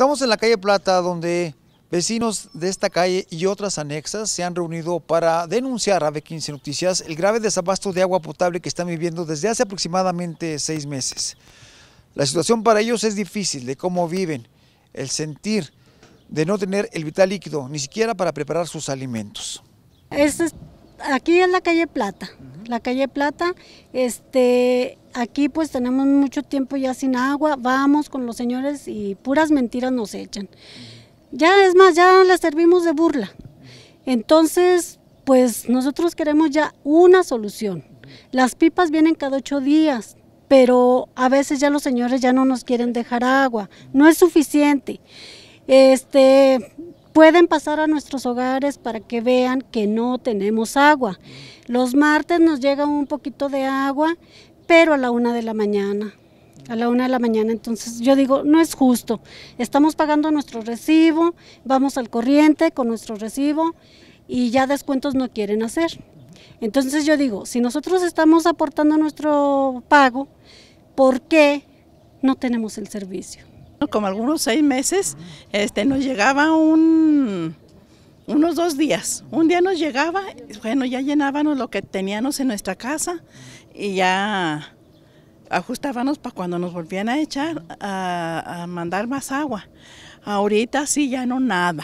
Estamos en la calle Plata donde vecinos de esta calle y otras anexas se han reunido para denunciar a B15 Noticias el grave desabasto de agua potable que están viviendo desde hace aproximadamente seis meses. La situación para ellos es difícil de cómo viven, el sentir de no tener el vital líquido ni siquiera para preparar sus alimentos aquí es la calle Plata, la calle Plata, este, aquí pues tenemos mucho tiempo ya sin agua, vamos con los señores y puras mentiras nos echan. Ya es más, ya les servimos de burla. Entonces, pues nosotros queremos ya una solución. Las pipas vienen cada ocho días, pero a veces ya los señores ya no nos quieren dejar agua, no es suficiente. Este, pueden pasar a nuestros hogares para que vean que no tenemos agua. Los martes nos llega un poquito de agua, pero a la una de la mañana. A la una de la mañana, entonces yo digo, no es justo. Estamos pagando nuestro recibo, vamos al corriente con nuestro recibo y ya descuentos no quieren hacer. Entonces yo digo, si nosotros estamos aportando nuestro pago, ¿por qué no tenemos el servicio? Como algunos seis meses, este, nos llegaba unos dos días. Un día nos llegaba, bueno, ya llenábamos lo que teníamos en nuestra casa y ya ajustábamos para cuando nos volvían a echar, a mandar más agua. Ahorita sí, ya no nada,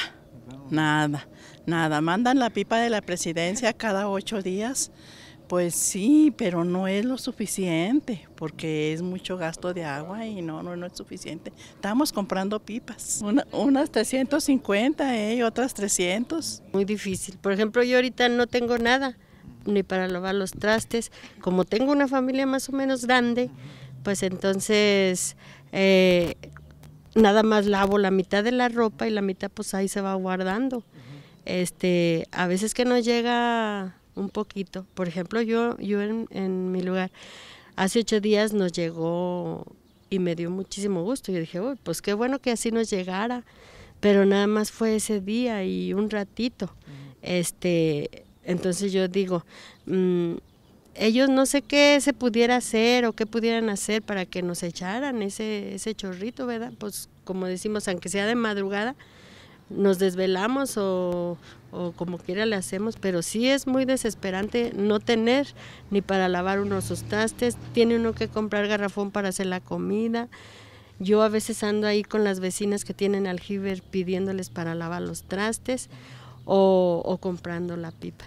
nada, nada. Mandan la pipa de la presidencia cada ocho días. Pues sí, pero no es lo suficiente, porque es mucho gasto de agua y no, no, no es suficiente. Estamos comprando pipas, unas 350 eh, y otras 300. Muy difícil. Por ejemplo, yo ahorita no tengo nada, ni para lavar los trastes. Como tengo una familia más o menos grande, pues entonces eh, nada más lavo la mitad de la ropa y la mitad pues ahí se va guardando. Este, a veces que no llega un poquito. Por ejemplo, yo, yo en, mi lugar, hace ocho días nos llegó y me dio muchísimo gusto. Yo dije, Uy, pues qué bueno que así nos llegara, pero nada más fue ese día y un ratito. Este, entonces yo digo, mm, ellos no sé qué se pudiera hacer o qué pudieran hacer para que nos echaran ese, ese chorrito, ¿verdad? Pues como decimos, aunque sea de madrugada, nos desvelamos o, como quiera le hacemos, pero sí es muy desesperante no tener ni para lavar unos sus trastes, tiene uno que comprar garrafón para hacer la comida. Yo a veces ando ahí con las vecinas que tienen aljiber pidiéndoles para lavar los trastes o, comprando la pipa.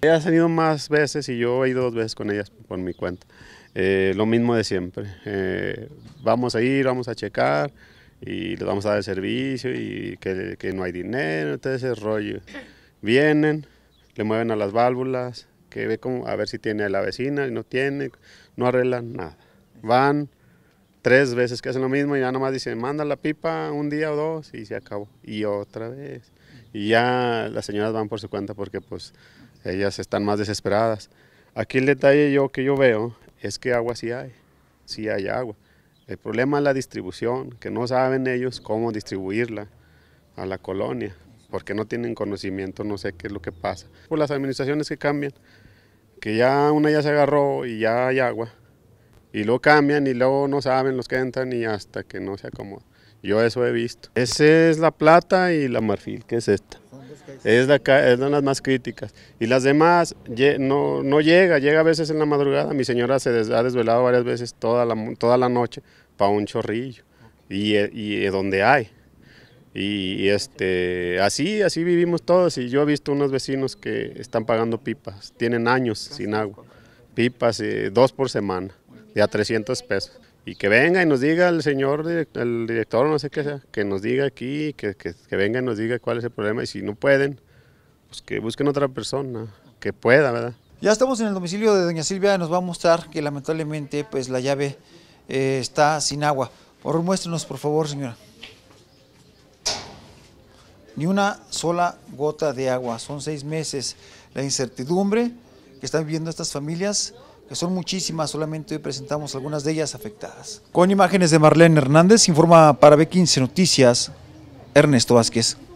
Ellas han ido más veces y yo he ido dos veces con ellas por mi cuenta. Eh, lo mismo de siempre. Eh, vamos a ir, vamos a checar y les vamos a dar el servicio y que, no hay dinero, todo ese rollo. Vienen, le mueven a las válvulas, que ve como a ver si tiene la vecina y no tiene, no arreglan nada. Van tres veces que hacen lo mismo y ya nomás dicen, manda la pipa un día o dos y se acabó. Y otra vez. Y ya las señoras van por su cuenta porque pues ellas están más desesperadas. Aquí el detalle yo que yo veo es que agua sí hay, sí hay agua. El problema es la distribución, que no saben ellos cómo distribuirla a la colonia, porque no tienen conocimiento, no sé qué es lo que pasa. Por las administraciones que cambian, que ya una ya se agarró y ya hay agua, y luego cambian y luego no saben los que entran y hasta que no se acomoda. Yo eso he visto. Esa es la plata y la marfil, que es esta. Es, la, es las más críticas. Y las demás no, no llega, llega a veces en la madrugada. Mi señora se ha desvelado varias veces toda la, toda la noche para un chorrillo. Y, eh, y, eh, donde hay. Y, este, así, así vivimos todos. Y yo he visto unos vecinos que están pagando pipas, tienen años sin agua. Pipas, eh, dos por semana, de a 300 pesos. Y que venga y nos diga el señor, el director, no sé qué sea, que nos diga aquí, que, venga y nos diga cuál es el problema. Y si no pueden, pues que busquen otra persona que pueda, ¿verdad? Ya estamos en el domicilio de doña Silvia y nos va a mostrar que lamentablemente pues la llave eh, está sin agua. Por muéstrenos por favor señora. Ni una sola gota de agua, son seis meses. La incertidumbre que están viviendo estas familias que son muchísimas, solamente hoy presentamos algunas de ellas afectadas. Con imágenes de Marlene Hernández, informa para B15 Noticias, Ernesto Vázquez.